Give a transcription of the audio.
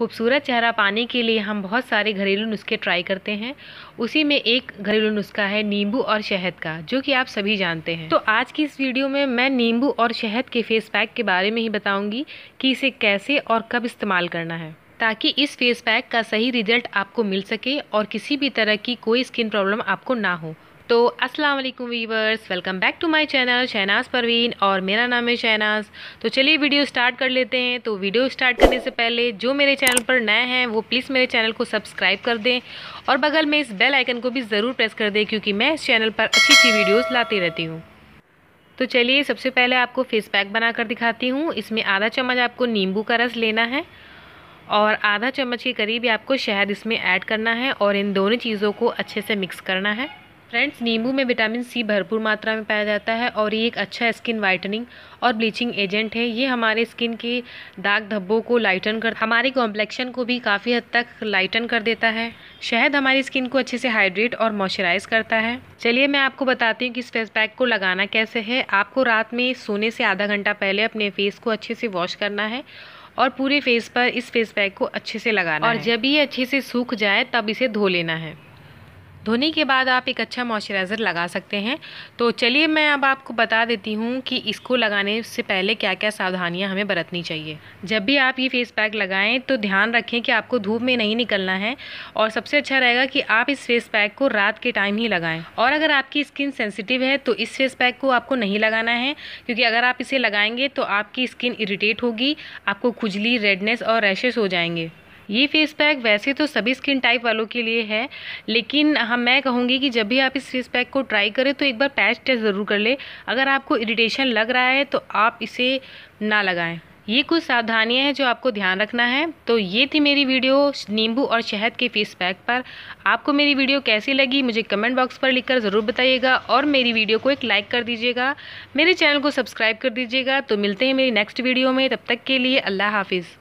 खूबसूरत चेहरा पाने के लिए हम बहुत सारे घरेलू नुस्खे ट्राई करते हैं उसी में एक घरेलू नुस्खा है नींबू और शहद का जो कि आप सभी जानते हैं तो आज की इस वीडियो में मैं नींबू और शहद के फेस पैक के बारे में ही बताऊंगी कि इसे कैसे और कब इस्तेमाल करना है ताकि इस फेस पैक का सही रिजल्ट आपको मिल सके और किसी भी तरह की कोई स्किन प्रॉब्लम आपको ना हो तो अस्सलाम वालेकुम viewers welcome back to my channel Shahnaz Parveen और मेरा नाम है शहनाज तो चलिए वीडियो स्टार्ट कर लेते हैं तो वीडियो स्टार्ट करने से पहले जो मेरे चैनल पर नए हैं वो प्लीज़ मेरे चैनल को सब्सक्राइब कर दें और बगल में इस बेल आइकन को भी ज़रूर प्रेस कर दें क्योंकि मैं इस चैनल पर अच्छी अच्छी वीडियोज़ लाती रहती हूँ तो चलिए सबसे पहले आपको फेस पैक बनाकर दिखाती हूँ इसमें आधा चम्मच आपको नींबू का रस लेना है और आधा चम्मच के करीब आपको शहद इसमें ऐड करना है और इन दोनों चीज़ों को अच्छे से मिक्स करना है फ्रेंड्स नींबू में विटामिन सी भरपूर मात्रा में पाया जाता है और ये एक अच्छा स्किन वाइटनिंग और ब्लीचिंग एजेंट है ये हमारे स्किन के दाग धब्बों को लाइटन कर हमारे कॉम्प्लेक्शन को भी काफ़ी हद तक लाइटन कर देता है शहद हमारी स्किन को अच्छे से हाइड्रेट और मॉइस्चराइज करता है चलिए मैं आपको बताती हूँ कि इस फेस पैक को लगाना कैसे है आपको रात में सोने से आधा घंटा पहले अपने फेस को अच्छे से वॉश करना है और पूरे फेस पर इस फेस पैक को अच्छे से लगाना और जब ये अच्छे से सूख जाए तब इसे धो लेना है धोने के बाद आप एक अच्छा मॉइस्चराइज़र लगा सकते हैं तो चलिए मैं अब आपको बता देती हूँ कि इसको लगाने से पहले क्या क्या सावधानियाँ हमें बरतनी चाहिए जब भी आप ये फेस पैक लगाएं तो ध्यान रखें कि आपको धूप में नहीं निकलना है और सबसे अच्छा रहेगा कि आप इस फेस पैक को रात के टाइम ही लगाएं और अगर आपकी स्किन सेंसिटिव है तो इस फेस पैक को आपको नहीं लगाना है क्योंकि अगर आप इसे लगाएंगे तो आपकी स्किन इरीटेट होगी आपको खुजली रेडनेस और रैशेस हो जाएंगे ये फेस पैक वैसे तो सभी स्किन टाइप वालों के लिए है लेकिन हम हाँ, मैं कहूँगी कि जब भी आप इस फेस पैक को ट्राई करें तो एक बार पैच टेस्ट ज़रूर कर लें अगर आपको इरिटेशन लग रहा है तो आप इसे ना लगाएं ये कुछ सावधानियां हैं जो आपको ध्यान रखना है तो ये थी मेरी वीडियो नींबू और शहद के फेस पैक पर आपको मेरी वीडियो कैसी लगी मुझे कमेंट बॉक्स पर लिखकर ज़रूर बताइएगा और मेरी वीडियो को एक लाइक कर दीजिएगा मेरे चैनल को सब्सक्राइब कर दीजिएगा तो मिलते हैं मेरी नेक्स्ट वीडियो में तब तक के लिए अल्लाह हाफिज़